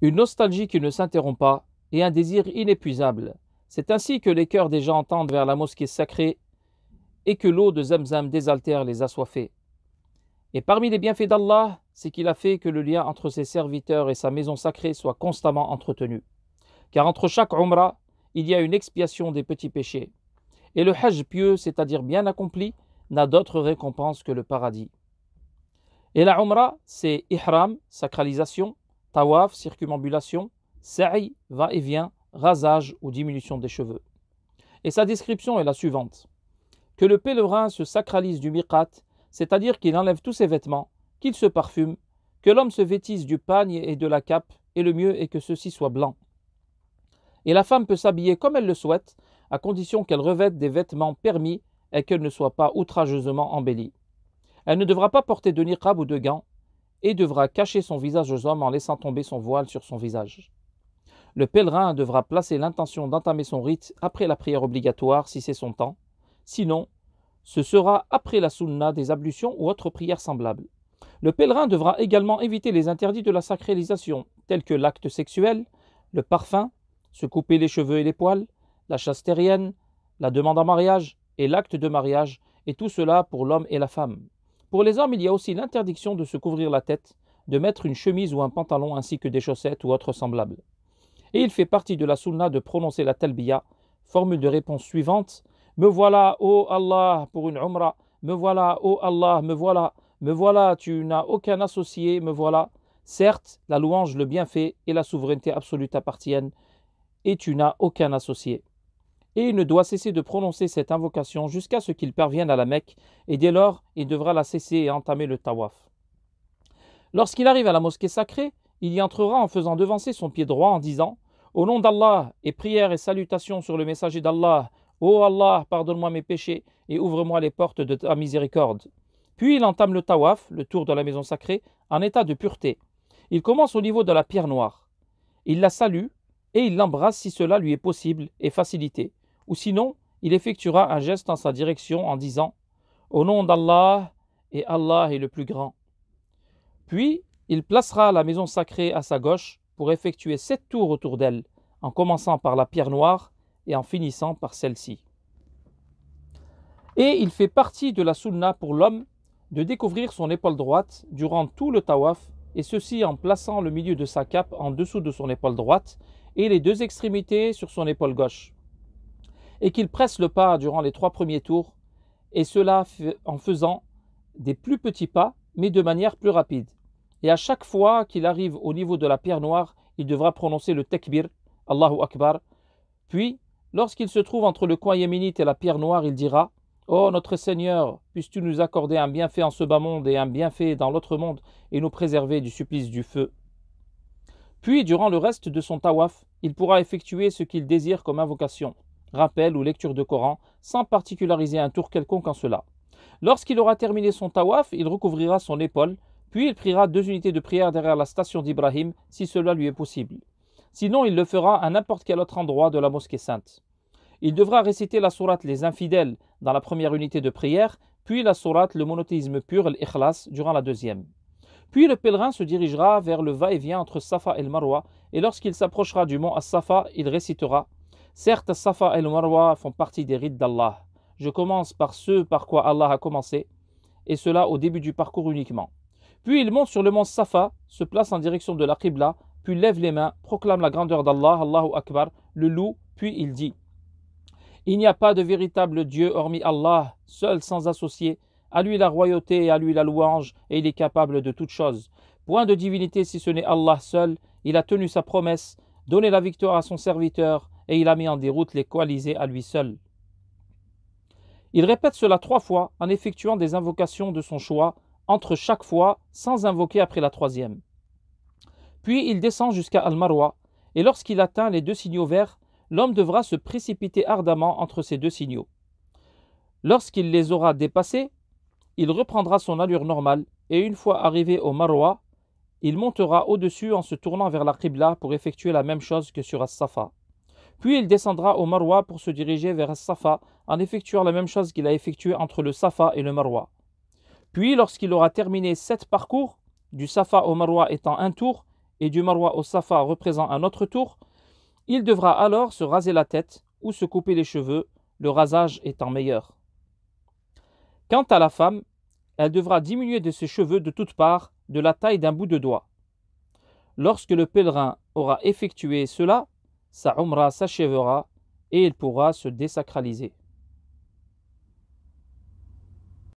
une nostalgie qui ne s'interrompt pas et un désir inépuisable. C'est ainsi que les cœurs des gens tendent vers la mosquée sacrée et que l'eau de Zamzam désaltère les assoiffés. Et parmi les bienfaits d'Allah, c'est qu'il a fait que le lien entre ses serviteurs et sa maison sacrée soit constamment entretenu. Car entre chaque Umrah, il y a une expiation des petits péchés. Et le Hajj pieux, c'est-à-dire bien accompli, n'a d'autre récompense que le paradis. Et la Umrah, c'est Ihram, sacralisation, tawaf, circumambulation, sa'i, va-et-vient, rasage ou diminution des cheveux. Et sa description est la suivante. Que le pèlerin se sacralise du miqat, c'est-à-dire qu'il enlève tous ses vêtements, qu'il se parfume, que l'homme se vêtisse du pagne et de la cape, et le mieux est que ceci soit blanc. Et la femme peut s'habiller comme elle le souhaite, à condition qu'elle revête des vêtements permis et qu'elle ne soit pas outrageusement embellie. Elle ne devra pas porter de niqab ou de gants, et devra cacher son visage aux hommes en laissant tomber son voile sur son visage. Le pèlerin devra placer l'intention d'entamer son rite après la prière obligatoire si c'est son temps, sinon ce sera après la sunna des ablutions ou autres prières semblables. Le pèlerin devra également éviter les interdits de la sacralisation, tels que l'acte sexuel, le parfum, se couper les cheveux et les poils, la chasse terrienne, la demande en mariage et l'acte de mariage, et tout cela pour l'homme et la femme. Pour les hommes, il y a aussi l'interdiction de se couvrir la tête, de mettre une chemise ou un pantalon ainsi que des chaussettes ou autres semblables. Et il fait partie de la sunna de prononcer la talbiya, formule de réponse suivante Me voilà, ô Allah, pour une umrah, me voilà, ô Allah, me voilà, me voilà, tu n'as aucun associé, me voilà. Certes, la louange, le bienfait et la souveraineté absolue t'appartiennent, et tu n'as aucun associé et il ne doit cesser de prononcer cette invocation jusqu'à ce qu'il parvienne à la Mecque, et dès lors il devra la cesser et entamer le tawaf. Lorsqu'il arrive à la mosquée sacrée, il y entrera en faisant devancer son pied droit en disant Au nom d'Allah, et prière et salutation sur le messager d'Allah, Ô Allah, pardonne-moi mes péchés et ouvre-moi les portes de ta miséricorde. Puis il entame le tawaf, le tour de la maison sacrée, en état de pureté. Il commence au niveau de la pierre noire. Il la salue et il l'embrasse si cela lui est possible et facilité ou sinon il effectuera un geste en sa direction en disant Au nom d'Allah, et Allah est le plus grand. Puis il placera la maison sacrée à sa gauche pour effectuer sept tours autour d'elle, en commençant par la pierre noire et en finissant par celle-ci. Et il fait partie de la sunna pour l'homme de découvrir son épaule droite durant tout le tawaf, et ceci en plaçant le milieu de sa cape en dessous de son épaule droite et les deux extrémités sur son épaule gauche et qu'il presse le pas durant les trois premiers tours, et cela en faisant des plus petits pas, mais de manière plus rapide. Et à chaque fois qu'il arrive au niveau de la pierre noire, il devra prononcer le takbir, Allahu Akbar. Puis, lorsqu'il se trouve entre le coin yéménite et la pierre noire, il dira oh, notre Seigneur, puisses-tu nous accorder un bienfait en ce bas monde et un bienfait dans l'autre monde, et nous préserver du supplice du feu. Puis, durant le reste de son tawaf, il pourra effectuer ce qu'il désire comme invocation rappel ou lecture de Coran, sans particulariser un tour quelconque en cela. Lorsqu'il aura terminé son tawaf, il recouvrira son épaule, puis il priera deux unités de prière derrière la station d'Ibrahim, si cela lui est possible. Sinon, il le fera à n'importe quel autre endroit de la mosquée sainte. Il devra réciter la sourate Les Infidèles dans la première unité de prière, puis la sourate Le monothéisme pur, l'Ikhlas, durant la deuxième. Puis le pèlerin se dirigera vers le va-et-vient entre Safa et le Marwa, et lorsqu'il s'approchera du mont As-Safa, il récitera Certes, Safa et le Marwa font partie des rites d'Allah. Je commence par ce par quoi Allah a commencé, et cela au début du parcours uniquement. Puis il monte sur le mont Safa, se place en direction de la Qibla, puis lève les mains, proclame la grandeur d'Allah, Allahu Akbar, le loup, puis il dit Il n'y a pas de véritable Dieu hormis Allah, seul sans associé. À lui la royauté et à lui la louange, et il est capable de toutes choses. Point de divinité si ce n'est Allah seul, il a tenu sa promesse, donné la victoire à son serviteur et il a mis en déroute les coalisés à lui seul. Il répète cela trois fois en effectuant des invocations de son choix entre chaque fois sans invoquer après la troisième. Puis il descend jusqu'à Al-Marwa et lorsqu'il atteint les deux signaux verts, l'homme devra se précipiter ardemment entre ces deux signaux. Lorsqu'il les aura dépassés, il reprendra son allure normale et une fois arrivé au Marwa, il montera au-dessus en se tournant vers la Qibla pour effectuer la même chose que sur As-Safa. Puis il descendra au Marwa pour se diriger vers Safa en effectuant la même chose qu'il a effectué entre le Safa et le Marwa. Puis lorsqu'il aura terminé sept parcours, du Safa au Marwa étant un tour et du Marwa au Safa représentant un autre tour, il devra alors se raser la tête ou se couper les cheveux, le rasage étant meilleur. Quant à la femme, elle devra diminuer de ses cheveux de toutes parts, de la taille d'un bout de doigt. Lorsque le pèlerin aura effectué cela, sa umrah s'achèvera et il pourra se désacraliser.